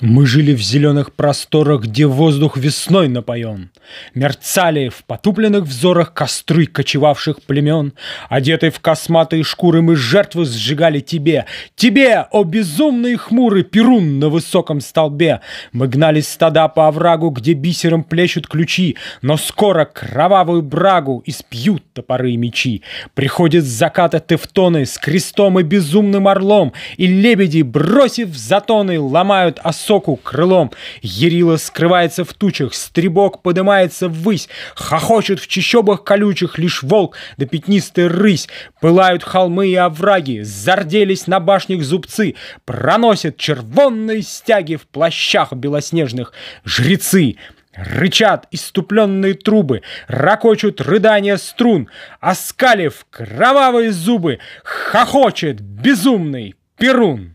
Мы жили в зеленых просторах, где воздух весной напоен. Мерцали в потупленных взорах костры кочевавших племен. Одетые в косматые шкуры мы жертвы сжигали тебе. Тебе, о безумные хмуры, перун на высоком столбе! Мы гнали стада по оврагу, где бисером плещут ключи. Но скоро кровавую брагу испьют топоры и мечи. Приходят с заката тефтоны с крестом и безумным орлом. И лебеди, бросив затоны, ломают особо соку крылом. Ярила скрывается в тучах, стребок поднимается ввысь, хохочет в чищобах колючих лишь волк да пятнистая рысь. Пылают холмы и овраги, зарделись на башнях зубцы, проносят червонные стяги в плащах белоснежных жрецы. Рычат иступленные трубы, ракочут рыдания струн, Оскалив кровавые зубы, хохочет безумный перун.